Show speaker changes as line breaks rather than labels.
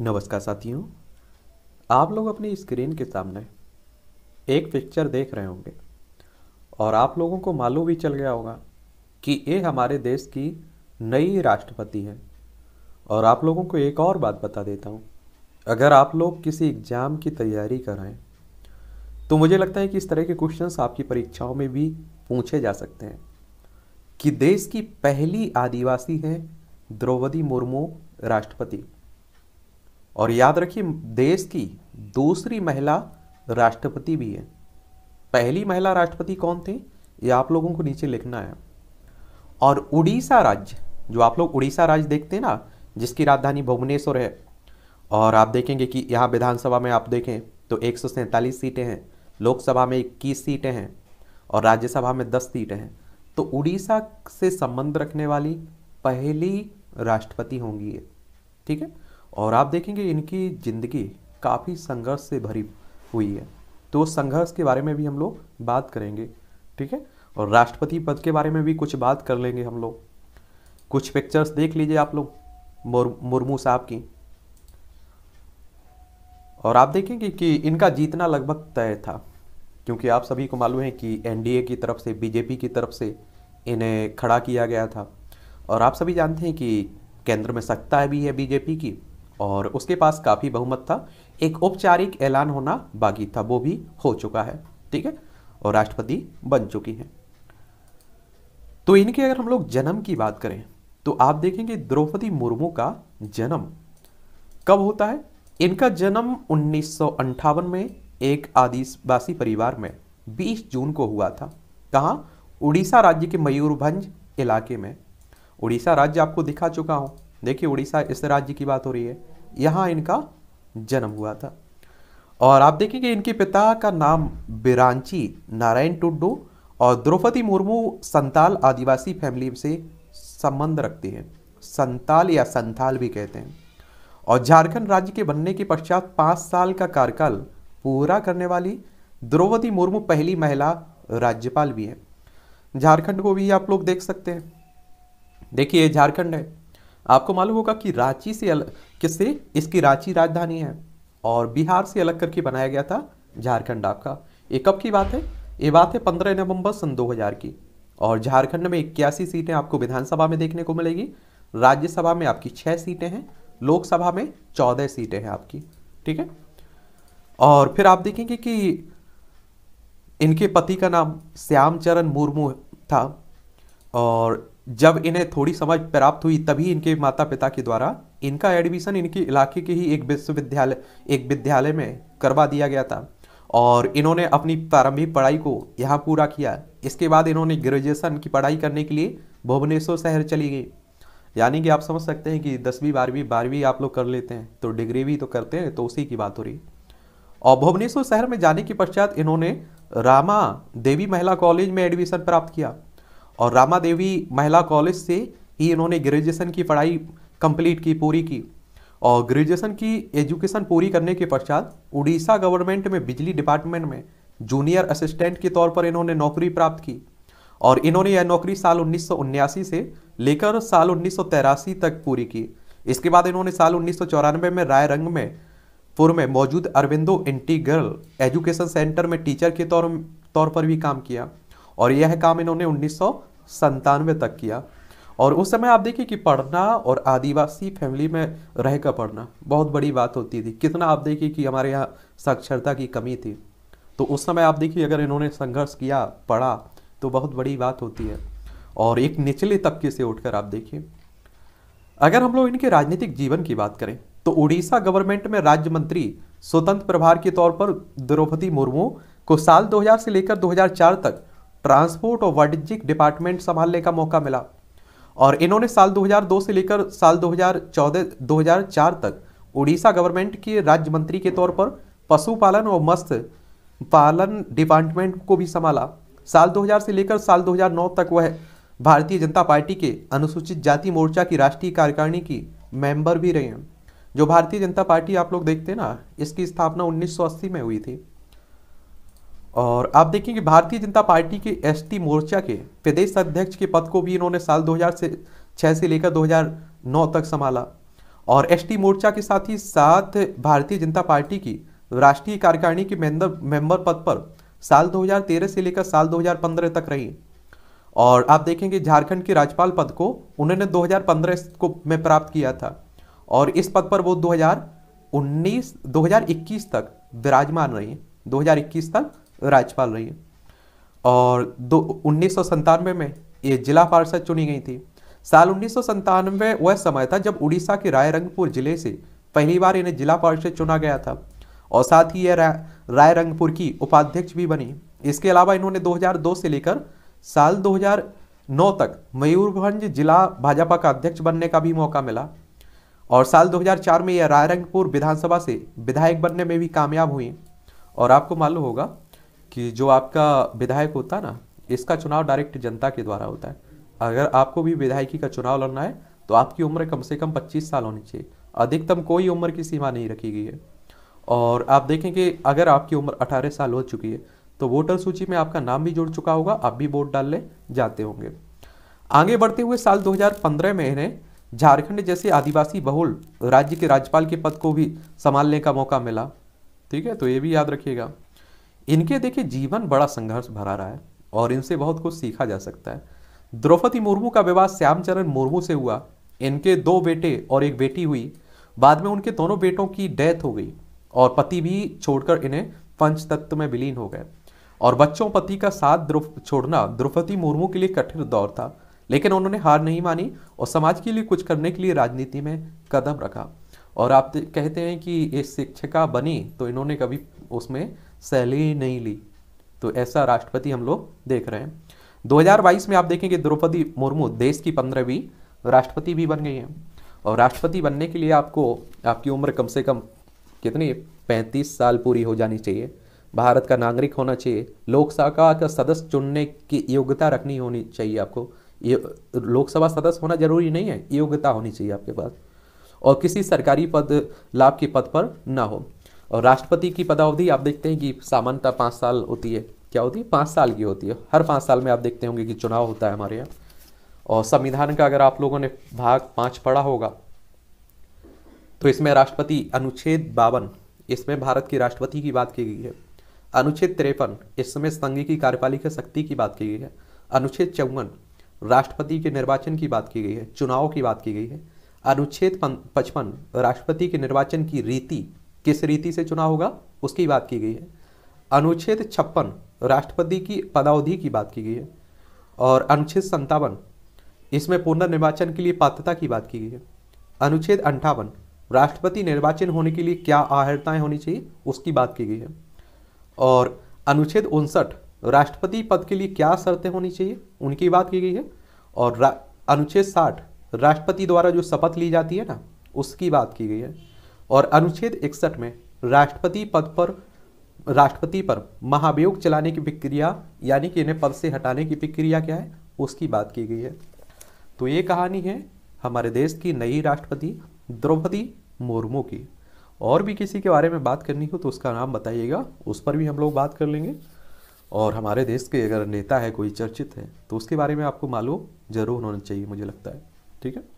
नमस्कार साथियों आप लोग अपनी स्क्रीन के सामने एक पिक्चर देख रहे होंगे और आप लोगों को मालूम भी चल गया होगा कि ये हमारे देश की नई राष्ट्रपति हैं और आप लोगों को एक और बात बता देता हूँ अगर आप लोग किसी एग्ज़ाम की तैयारी कर रहे हैं तो मुझे लगता है कि इस तरह के क्वेश्चंस आपकी परीक्षाओं में भी पूछे जा सकते हैं कि देश की पहली आदिवासी है द्रौपदी मुर्मू राष्ट्रपति और याद रखिए देश की दूसरी महिला राष्ट्रपति भी है पहली महिला राष्ट्रपति कौन थे ये आप लोगों को नीचे लिखना है और उड़ीसा राज्य जो आप लोग उड़ीसा राज्य देखते हैं ना जिसकी राजधानी भुवनेश्वर है और आप देखेंगे कि यहाँ विधानसभा में आप देखें तो एक सीटें हैं लोकसभा में इक्कीस सीटें हैं और राज्यसभा में दस सीटें हैं तो उड़ीसा से संबंध रखने वाली पहली राष्ट्रपति होंगी ये ठीक है और आप देखेंगे इनकी ज़िंदगी काफ़ी संघर्ष से भरी हुई है तो उस संघर्ष के बारे में भी हम लोग बात करेंगे ठीक है और राष्ट्रपति पद के बारे में भी कुछ बात कर लेंगे हम लोग कुछ पिक्चर्स देख लीजिए आप लोग मुर्मू साहब की और आप देखेंगे कि इनका जीतना लगभग तय था क्योंकि आप सभी को मालूम है कि एनडीए की तरफ से बीजेपी की तरफ से इन्हें खड़ा किया गया था और आप सभी जानते हैं कि केंद्र में सत्ता भी है बीजेपी की और उसके पास काफ़ी बहुमत था एक औपचारिक ऐलान होना बाकी था वो भी हो चुका है ठीक है और राष्ट्रपति बन चुकी हैं तो इनके अगर हम लोग जन्म की बात करें तो आप देखेंगे द्रौपदी मुर्मू का जन्म कब होता है इनका जन्म उन्नीस में एक आदिवासी परिवार में 20 जून को हुआ था कहाँ उड़ीसा राज्य के मयूरभंज इलाके में उड़ीसा राज्य आपको दिखा चुका हूँ देखिए उड़ीसा इस राज्य की बात हो रही है यहाँ इनका जन्म हुआ था और आप देखेंगे इनके पिता का नाम बिरांची नारायण टुड्डू और द्रौपदी मुर्मू संताल आदिवासी फैमिली से संबंध रखती है संताल या संथाल भी कहते हैं और झारखंड राज्य के बनने के पश्चात पाँच साल का कार्यकाल पूरा करने वाली द्रौपदी मुर्मू पहली महिला राज्यपाल भी है झारखंड को भी आप लोग देख सकते हैं देखिए झारखंड है आपको मालूम होगा कि रांची से अलग किससे इसकी रांची राजधानी है और बिहार से अलग करके बनाया गया था झारखंड आपका ये कब की बात है ये बात है पंद्रह नवंबर सन 2000 की और झारखंड में इक्यासी सीटें आपको विधानसभा में देखने को मिलेगी राज्यसभा में आपकी छः सीटें हैं लोकसभा में चौदह सीटें हैं आपकी ठीक है और फिर आप देखेंगे कि इनके पति का नाम श्याम चरण मुर्मू था और जब इन्हें थोड़ी समझ प्राप्त हुई तभी इनके माता पिता के द्वारा इनका एडमिशन इनके इलाके के ही एक विश्वविद्यालय एक विद्यालय में करवा दिया गया था और इन्होंने अपनी प्रारंभिक पढ़ाई को यहाँ पूरा किया इसके बाद इन्होंने ग्रेजुएशन की पढ़ाई करने के लिए भुवनेश्वर शहर चली गई यानी कि आप समझ सकते हैं कि दसवीं बारहवीं बारहवीं आप लोग कर लेते हैं तो डिग्री भी तो करते हैं तो उसी की बात हो रही और भुवनेश्वर शहर में जाने के पश्चात इन्होंने रामा देवी महिला कॉलेज में एडमिशन प्राप्त किया और रामा देवी महिला कॉलेज से ही इन्होंने ग्रेजुएशन की पढ़ाई कंप्लीट की पूरी की और ग्रेजुएशन की एजुकेशन पूरी करने के पश्चात उड़ीसा गवर्नमेंट में बिजली डिपार्टमेंट में जूनियर असिस्टेंट के तौर पर इन्होंने नौकरी प्राप्त की और इन्होंने यह नौकरी साल उन्नीस से लेकर साल उन्नीस तक पूरी की इसके बाद इन्होंने साल उन्नीस में राय रंग में पुर में मौजूद अरविंदो इंटीग्रल एजुकेशन सेंटर में टीचर के तौर तौर पर भी काम किया और यह काम इन्होंने उन्नीस सौ संतानवे तक किया और उस समय आप देखिए कि पढ़ना और आदिवासी फैमिली में रहकर पढ़ना बहुत बड़ी बात होती थी कितना आप देखिए कि हमारे यहाँ साक्षरता की कमी थी तो उस समय आप देखिए अगर इन्होंने संघर्ष किया पढ़ा तो बहुत बड़ी बात होती है और एक निचले तबके से उठकर आप देखिए अगर हम लोग इनके राजनीतिक जीवन की बात करें तो उड़ीसा गवर्नमेंट में राज्य मंत्री स्वतंत्र प्रभार के तौर पर द्रौपदी मुर्मू को साल 2000 से लेकर 2004 तक ट्रांसपोर्ट और वाणिज्यिक डिपार्टमेंट संभालने का मौका मिला और इन्होंने साल 2002 से लेकर साल 2014 2004 तक उड़ीसा गवर्नमेंट के राज्य मंत्री के तौर पर पशुपालन और मत्स्य पालन डिपार्टमेंट को भी संभाला साल 2000 से लेकर साल 2009 तक वह भारतीय जनता पार्टी के अनुसूचित जाति मोर्चा की राष्ट्रीय कार्यकारिणी की मेंबर भी रहे जो भारतीय जनता पार्टी आप लोग देखते हैं ना इसकी स्थापना उन्नीस में हुई थी और आप देखें कि भारतीय जनता पार्टी के एसटी मोर्चा के प्रदेश अध्यक्ष के पद को भी इन्होंने साल 2006 से से लेकर 2009 तक संभाला और एसटी मोर्चा के साथ ही साथ भारतीय जनता पार्टी की राष्ट्रीय कार्यकारिणी के मेंबर पद पर साल 2013 से लेकर साल 2015 तक रही और आप देखेंगे झारखंड के राज्यपाल पद को उन्होंने 2015 को में प्राप्त किया था और इस पद पर वो 2019 2021 तक विराजमान रही 2021 तक राज्यपाल रही और दो उन्नीस में ये जिला पार्षद चुनी गई थी साल उन्नीस वह समय था जब उड़ीसा के रायरंगपुर जिले से पहली बार इन्हें जिला पार्षद चुना गया था और साथ ही यह रायरंगपुर की उपाध्यक्ष भी बनी इसके अलावा इन्होंने 2002 से लेकर साल 2009 तक मयूरभंज जिला भाजपा का अध्यक्ष बनने का भी मौका मिला और साल 2004 में यह रायरंगपुर विधानसभा से विधायक बनने में भी कामयाब हुई और आपको मालूम होगा कि जो आपका विधायक होता है ना इसका चुनाव डायरेक्ट जनता के द्वारा होता है अगर आपको भी विधायकी का चुनाव लड़ना है तो आपकी उम्र कम से कम 25 साल होनी चाहिए अधिकतम कोई उम्र की सीमा नहीं रखी गई है और आप देखें कि अगर आपकी उम्र 18 साल हो चुकी है तो वोटर सूची में आपका नाम भी जुड़ चुका होगा आप भी वोट डालने जाते होंगे आगे बढ़ते हुए साल 2015 में इन्हें झारखंड जैसे आदिवासी बहुल राज्य के राज्यपाल के पद को भी संभालने का मौका मिला ठीक है तो ये भी याद रखिएगा इनके देखिए जीवन बड़ा संघर्ष भरा रहा है और इनसे बहुत कुछ सीखा जा सकता है द्रौपदी मुर्मू का विवाह श्यामचरण मुर्मू से हुआ इनके दो बेटे और एक बेटी हुई बाद में उनके दोनों बेटों की डेथ हो गई और पति भी छोड़कर इन्हें पंचतत्व में विलीन हो गए और बच्चों पति का साथ द्रुप छोड़ना द्रौपदी मुर्मू के लिए कठिन दौर था लेकिन उन्होंने हार नहीं मानी और समाज के लिए कुछ करने के लिए राजनीति में कदम रखा और आप कहते हैं कि ये शिक्षिका बनी तो इन्होंने कभी उसमें सैलरी नहीं ली तो ऐसा राष्ट्रपति हम लोग देख रहे हैं 2022 में आप देखेंगे द्रौपदी मुर्मू देश की पंद्रहवीं राष्ट्रपति भी बन गई हैं और राष्ट्रपति बनने के लिए आपको आपकी उम्र कम से कम कितनी पैंतीस साल पूरी हो जानी चाहिए भारत का नागरिक होना चाहिए लोकसभा का सदस्य चुनने की योग्यता रखनी होनी चाहिए आपको लोकसभा सदस्य होना जरूरी नहीं है योग्यता होनी चाहिए आपके पास और किसी सरकारी पद लाभ के पद पर ना हो और राष्ट्रपति की पदावधि आप देखते हैं कि सामान्यतः पाँच साल होती है क्या होती है पाँच साल की होती है हर पाँच साल में आप देखते होंगे कि चुनाव होता है हमारे यहाँ और संविधान का अगर आप लोगों ने भाग पाँच पढ़ा होगा तो इसमें राष्ट्रपति अनुच्छेद बावन इसमें भारत की राष्ट्रपति की बात की गई है अनुच्छेद तिरपन इसमें संघ की कार्यपालिका शक्ति की बात की गई है अनुच्छेद चौवन राष्ट्रपति के निर्वाचन की बात की गई है चुनाव की बात की गई है अनुच्छेद पचपन राष्ट्रपति के निर्वाचन की रीति किस रीति से चुनाव होगा उसकी बात की गई है अनुच्छेद छप्पन राष्ट्रपति की पदावधि की बात की गई है और अनुच्छेद संतावन इसमें पुनर्निर्वाचन के लिए पात्रता की बात की गई है अनुच्छेद अंठावन राष्ट्रपति निर्वाचन होने के लिए क्या अर्हताएं होनी चाहिए उसकी बात की गई है और अनुच्छेद उनसठ राष्ट्रपति पद के लिए क्या शर्तें होनी चाहिए उनकी बात की गई है और अनुच्छेद साठ राष्ट्रपति द्वारा जो शपथ ली जाती है ना उसकी बात की गई है और अनुच्छेद इकसठ में राष्ट्रपति पद पर राष्ट्रपति पर महाभियोग चलाने की प्रक्रिया यानी कि इन्हें पद से हटाने की प्रक्रिया क्या है उसकी बात की गई है तो ये कहानी है हमारे देश की नई राष्ट्रपति द्रौपदी मुर्मू की और भी किसी के बारे में बात करनी हो तो उसका नाम बताइएगा उस पर भी हम लोग बात कर लेंगे और हमारे देश के अगर नेता है कोई चर्चित है तो उसके बारे में आपको मालूम ज़रूर होना चाहिए मुझे लगता है ठीक है